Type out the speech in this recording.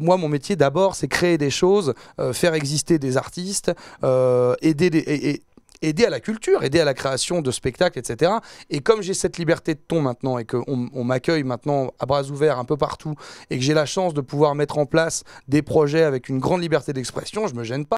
Moi, mon métier d'abord, c'est créer des choses, euh, faire exister des artistes, euh, aider, et, aider à la culture, aider à la création de spectacles, etc. Et comme j'ai cette liberté de ton maintenant et qu'on on, m'accueille maintenant à bras ouverts un peu partout et que j'ai la chance de pouvoir mettre en place des projets avec une grande liberté d'expression, je me gêne pas.